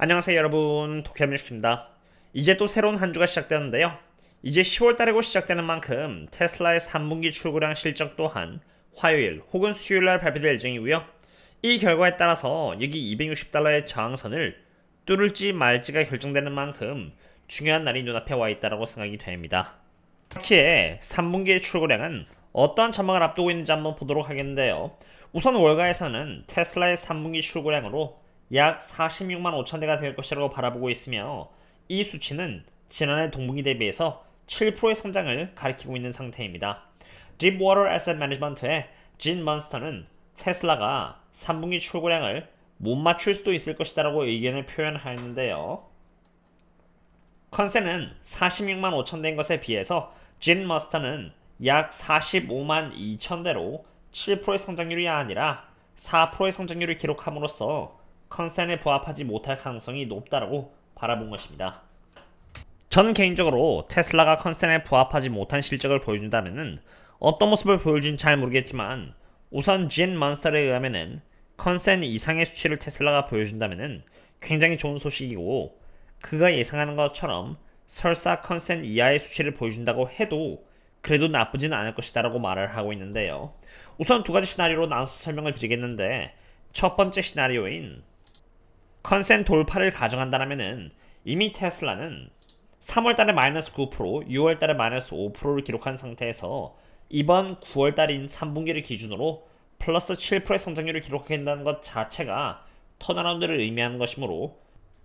안녕하세요 여러분 도쿄민식입니다 이제 또 새로운 한 주가 시작되었는데요 이제 10월달이고 시작되는 만큼 테슬라의 3분기 출고량 실적 또한 화요일 혹은 수요일날 발표될 예정이고요 이 결과에 따라서 여기 260달러의 저항선을 뚫을지 말지가 결정되는 만큼 중요한 날이 눈앞에 와있다고 라 생각이 됩니다 특히 3분기의 출고량은 어떤 전망을 앞두고 있는지 한번 보도록 하겠는데요 우선 월가에서는 테슬라의 3분기 출고량으로 약 46만 5천 대가 될 것이라고 바라보고 있으며 이 수치는 지난해 동분기 대비해서 7%의 성장을 가리키고 있는 상태입니다. 딥워터 에셋 매니지먼트의 진 먼스터는 테슬라가 3분기 출고량을 못 맞출 수도 있을 것이다라고 의견을 표현하였는데요. 컨셉은 46만 5천 대인 것에 비해서 진 머스터는 약 45만 2천 대로 7%의 성장률이 아니라 4%의 성장률을 기록함으로써 컨센에 부합하지 못할 가능성이 높다라고 바라본 것입니다. 전 개인적으로 테슬라가 컨센에 부합하지 못한 실적을 보여준다면 어떤 모습을 보여준지 잘 모르겠지만 우선 진 만스터에 의하면 컨센 이상의 수치를 테슬라가 보여준다면 굉장히 좋은 소식이고 그가 예상하는 것처럼 설사 컨센 이하의 수치를 보여준다고 해도 그래도 나쁘진 않을 것이다 라고 말을 하고 있는데요. 우선 두 가지 시나리오로 나눠서 설명을 드리겠는데 첫 번째 시나리오인 컨센 돌파를 가정한다면 은 이미 테슬라는 3월달에 마이너스 9%, 6월달에 마이너스 5%를 기록한 상태에서 이번 9월달인 3분기를 기준으로 플러스 7%의 성장률을 기록한다는 것 자체가 턴어라운드를 의미하는 것이므로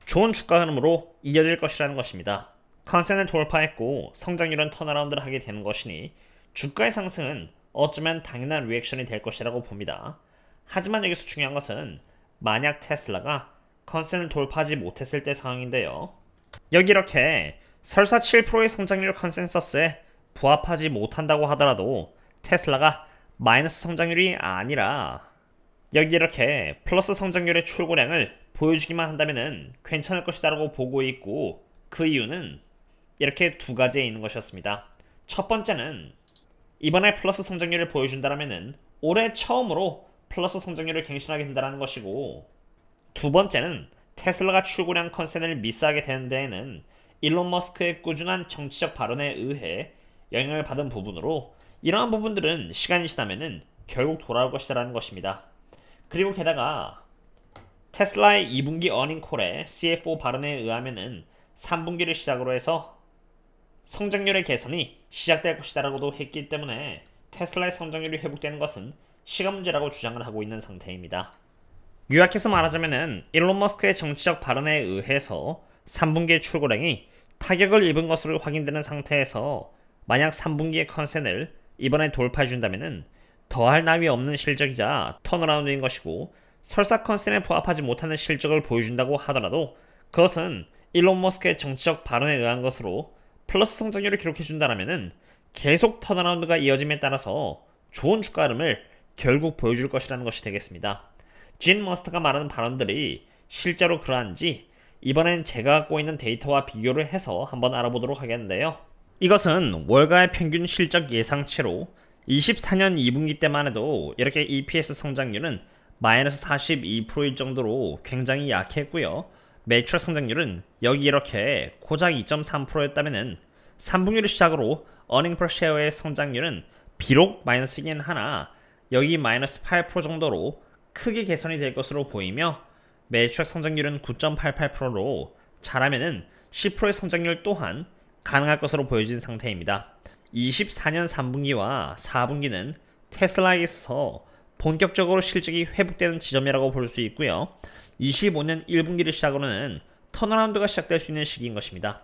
좋은 주가 흐름으로 이어질 것이라는 것입니다. 컨센은 돌파했고 성장률은 턴어라운드를 하게 되는 것이니 주가의 상승은 어쩌면 당연한 리액션이 될 것이라고 봅니다. 하지만 여기서 중요한 것은 만약 테슬라가 컨센을 돌파하지 못했을 때 상황인데요. 여기 이렇게 설사 7%의 성장률 컨센서스에 부합하지 못한다고 하더라도 테슬라가 마이너스 성장률이 아니라 여기 이렇게 플러스 성장률의 출고량을 보여주기만 한다면 괜찮을 것이다 라고 보고 있고 그 이유는 이렇게 두 가지에 있는 것이었습니다. 첫 번째는 이번에 플러스 성장률을 보여준다면 올해 처음으로 플러스 성장률을 갱신하게 된다는 것이고 두 번째는 테슬라가 출고량 컨셉을 미스하게 되는 데에는 일론 머스크의 꾸준한 정치적 발언에 의해 영향을 받은 부분으로 이러한 부분들은 시간이 지나면 결국 돌아올 것이라는 다 것입니다. 그리고 게다가 테슬라의 2분기 어닝콜의 CFO 발언에 의하면은 3분기를 시작으로 해서 성장률의 개선이 시작될 것이다라고도 했기 때문에 테슬라의 성장률이 회복되는 것은 시간 문제라고 주장을 하고 있는 상태입니다. 요약해서 말하자면은 일론 머스크의 정치적 발언에 의해서 3분기의 출고량이 타격을 입은 것으로 확인되는 상태에서 만약 3분기의 컨센을 이번에 돌파해준다면 더할 나위 없는 실적이자 턴어라운드인 것이고 설사 컨센에 부합하지 못하는 실적을 보여준다고 하더라도 그것은 일론 머스크의 정치적 발언에 의한 것으로 플러스 성장률을 기록해준다면 계속 턴어라운드가 이어짐에 따라서 좋은 주가 흐름을 결국 보여줄 것이라는 것이 되겠습니다. 진 머스터가 말하는 발언들이 실제로 그러한지 이번엔 제가 갖고 있는 데이터와 비교를 해서 한번 알아보도록 하겠는데요. 이것은 월가의 평균 실적 예상치로 24년 2분기 때만 해도 이렇게 EPS 성장률은 마이너스 42%일 정도로 굉장히 약했고요. 매출 성장률은 여기 이렇게 고작 2 3였다면 3분기를 시작으로 어닝 퍼 쉐어의 성장률은 비록 마이너스이긴 하나 여기 마이너스 8% 정도로 크게 개선이 될 것으로 보이며 매출 성장률은 9.88%로 잘하면 10%의 성장률 또한 가능할 것으로 보여진 상태입니다. 24년 3분기와 4분기는 테슬라에서 본격적으로 실적이 회복되는 지점이라고 볼 수 있고요. 25년 1분기를 시작으로는 턴어라운드가 시작될 수 있는 시기인 것입니다.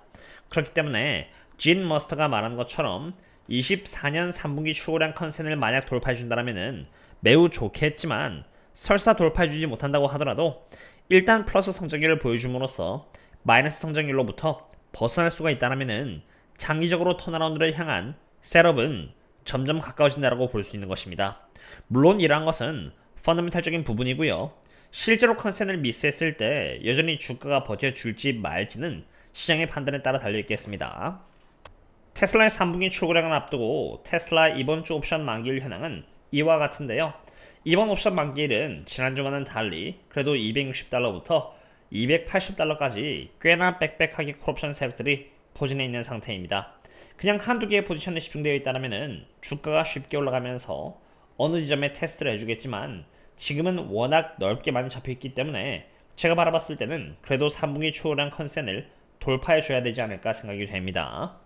그렇기 때문에 진 머스터가 말한 것처럼 24년 3분기 추고량 컨센을 만약 돌파해준다면 매우 좋겠지만 설사 돌파해주지 못한다고 하더라도 일단 플러스 성장률을 보여줌으로써 마이너스 성장률로부터 벗어날 수가 있다면 장기적으로 턴어라운드를 향한 셋업은 점점 가까워진다고 볼 수 있는 것입니다. 물론 이러한 것은 펀더멘탈적인 부분이고요. 실제로 컨센을 미스했을 때 여전히 주가가 버텨줄지 말지는 시장의 판단에 따라 달려있겠습니다. 테슬라의 3분기 출고량을 앞두고 테슬라 이번 주 옵션 만기일 현황은 이와 같은데요. 이번 옵션 만기일은 지난주와는 달리 그래도 260달러부터 280달러까지 꽤나 빽빽하게 콜옵션 세력들이 포진해 있는 상태입니다. 그냥 한두 개의 포지션에 집중되어 있다면 주가가 쉽게 올라가면서 어느 지점에 테스트를 해주겠지만 지금은 워낙 넓게 많이 잡혀있기 때문에 제가 바라봤을 때는 그래도 3분기 추월한 컨센을 돌파해줘야 되지 않을까 생각이 됩니다.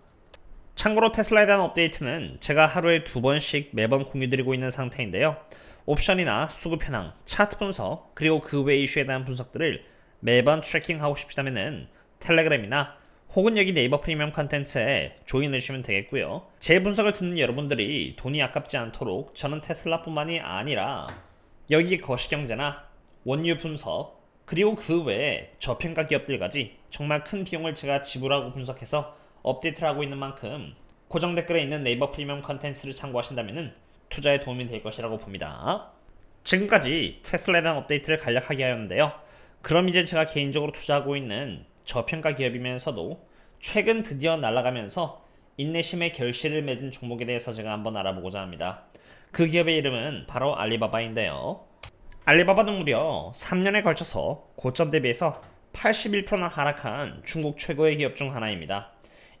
참고로 테슬라에 대한 업데이트는 제가 하루에 두 번씩 매번 공유드리고 있는 상태인데요. 옵션이나 수급 현황, 차트 분석, 그리고 그 외 이슈에 대한 분석들을 매번 트래킹하고 싶다면 텔레그램이나 혹은 여기 네이버 프리미엄 컨텐츠에 조인해 주시면 되겠고요. 제 분석을 듣는 여러분들이 돈이 아깝지 않도록 저는 테슬라뿐만이 아니라 여기 거시경제나 원유 분석 그리고 그 외에 저평가 기업들까지 정말 큰 비용을 제가 지불하고 분석해서 업데이트를 하고 있는 만큼 고정 댓글에 있는 네이버 프리미엄 컨텐츠를 참고하신다면 투자에 도움이 될 것이라고 봅니다. 지금까지 테슬라에 대한 업데이트를 간략하게 하였는데요. 그럼 이제 제가 개인적으로 투자하고 있는 저평가 기업이면서도 최근 드디어 날아가면서 인내심의 결실을 맺은 종목에 대해서 제가 한번 알아보고자 합니다. 그 기업의 이름은 바로 알리바바인데요. 알리바바는 무려 3년에 걸쳐서 고점 대비해서 81%나 하락한 중국 최고의 기업 중 하나입니다.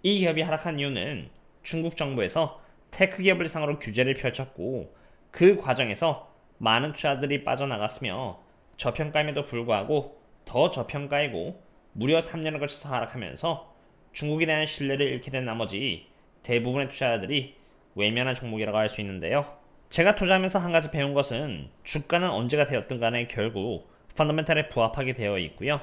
이 기업이 하락한 이유는 중국 정부에서 테크 기업을 상으로 규제를 펼쳤고 그 과정에서 많은 투자들이 빠져나갔으며 저평가임에도 불구하고 더 저평가이고 무려 3년을 걸쳐서 하락하면서 중국에 대한 신뢰를 잃게 된 나머지 대부분의 투자자들이 외면한 종목이라고 할 수 있는데요. 제가 투자하면서 한 가지 배운 것은 주가는 언제가 되었든 간에 결국 펀더멘탈에 부합하게 되어 있고요.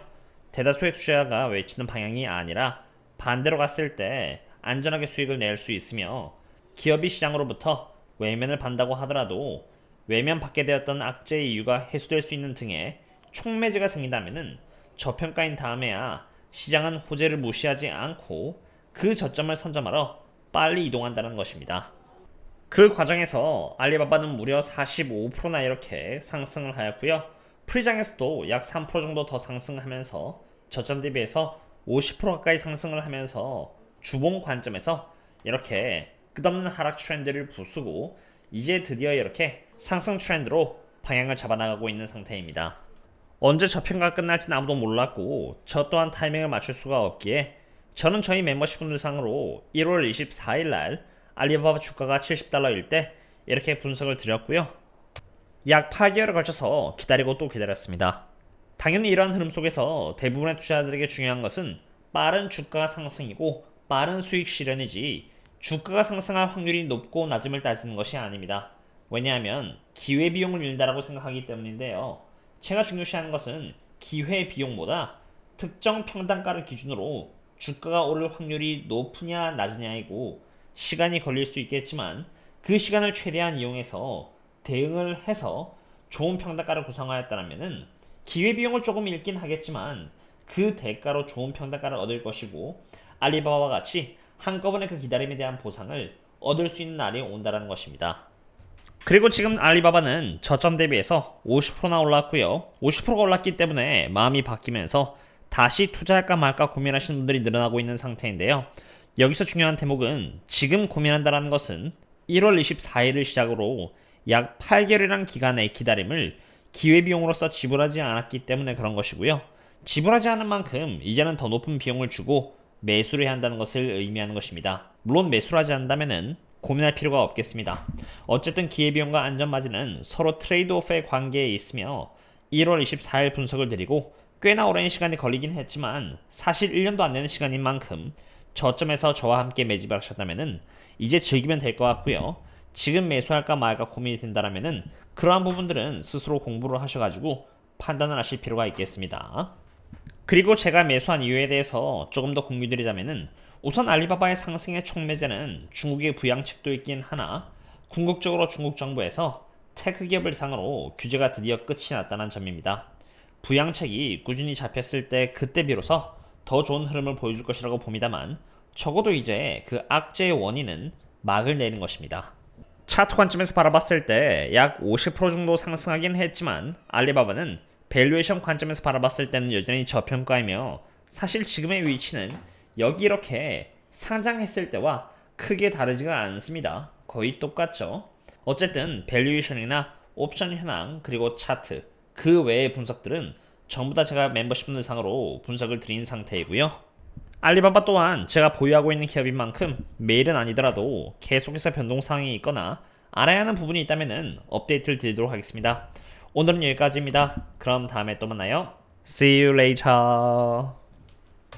대다수의 투자자가 외치는 방향이 아니라 반대로 갔을 때 안전하게 수익을 낼 수 있으며 기업이 시장으로부터 외면을 받는다고 하더라도 외면받게 되었던 악재의 이유가 해소될 수 있는 등의 촉매제가 생긴다면 저평가인 다음에야 시장은 호재를 무시하지 않고 그 저점을 선점하러 빨리 이동한다는 것입니다. 그 과정에서 알리바바는 무려 45%나 이렇게 상승을 하였고요. 프리장에서도 약 3% 정도 더 상승하면서 저점 대비해서 50% 가까이 상승을 하면서 주봉 관점에서 이렇게 끝없는 하락 트렌드를 부수고 이제 드디어 이렇게 상승 트렌드로 방향을 잡아나가고 있는 상태입니다. 언제 저평가 끝날지는 아무도 몰랐고 저 또한 타이밍을 맞출 수가 없기에 저는 저희 멤버십분들 상으로 1월 24일 날 알리바바 주가가 70달러일 때 이렇게 분석을 드렸고요. 약8개월을 걸쳐서 기다리고 또 기다렸습니다. 당연히 이러한 흐름 속에서 대부분의 투자자들에게 중요한 것은 빠른 주가 상승이고 빠른 수익 실현이지 주가가 상승할 확률이 높고 낮음을 따지는 것이 아닙니다. 왜냐하면 기회비용을 밀다라고 생각하기 때문인데요. 제가 중요시하는 것은 기회비용보다 특정 평단가를 기준으로 주가가 오를 확률이 높으냐 낮으냐이고 시간이 걸릴 수 있겠지만 그 시간을 최대한 이용해서 대응을 해서 좋은 평단가를 구성하였다면 기회비용을 조금 잃긴 하겠지만 그 대가로 좋은 평단가를 얻을 것이고 알리바바와 같이 한꺼번에 그 기다림에 대한 보상을 얻을 수 있는 날이 온다는 것입니다. 그리고 지금 알리바바는 저점 대비해서 50%나 올랐고요. 50%가 올랐기 때문에 마음이 바뀌면서 다시 투자할까 말까 고민하시는 분들이 늘어나고 있는 상태인데요. 여기서 중요한 대목은 지금 고민한다는 것은 1월 24일을 시작으로 약 8개월이란 기간의 기다림을 기회비용으로써 지불하지 않았기 때문에 그런 것이고요. 지불하지 않은 만큼 이제는 더 높은 비용을 주고 매수를 해야 한다는 것을 의미하는 것입니다. 물론 매수를 하지 않는다면 고민할 필요가 없겠습니다. 어쨌든 기회비용과 안전마진은 서로 트레이드 오프의 관계에 있으며 1월 24일 분석을 드리고 꽤나 오랜 시간이 걸리긴 했지만 사실 1년도 안 되는 시간인 만큼 저점에서 저와 함께 매집을 하셨다면 이제 즐기면 될 것 같고요. 지금 매수할까 말까 고민이 된다면 그러한 부분들은 스스로 공부를 하셔가지고 판단을 하실 필요가 있겠습니다. 그리고 제가 매수한 이유에 대해서 조금 더 공유드리자면은 우선 알리바바의 상승의 촉매제는 중국의 부양책도 있긴 하나 궁극적으로 중국 정부에서 테크 기업을 상으로 규제가 드디어 끝이 났다는 점입니다. 부양책이 꾸준히 잡혔을 때 그때 비로소 더 좋은 흐름을 보여줄 것이라고 봅니다만 적어도 이제 그 악재의 원인은 막을 내린 것입니다. 차트 관점에서 바라봤을 때 약 50% 정도 상승하긴 했지만 알리바바는 밸류에이션 관점에서 바라봤을 때는 여전히 저평가이며 사실 지금의 위치는 여기 이렇게 상장했을 때와 크게 다르지가 않습니다. 거의 똑같죠. 어쨌든 밸류에이션이나 옵션 현황 그리고 차트 그 외의 분석들은 전부 다 제가 멤버십분들 상으로 분석을 드린 상태이고요. 알리바바 또한 제가 보유하고 있는 기업인 만큼 매일은 아니더라도 계속해서 변동사항이 있거나 알아야 하는 부분이 있다면 업데이트를 드리도록 하겠습니다. 오늘은 여기까지입니다. 그럼 다음에 또 만나요. See you later.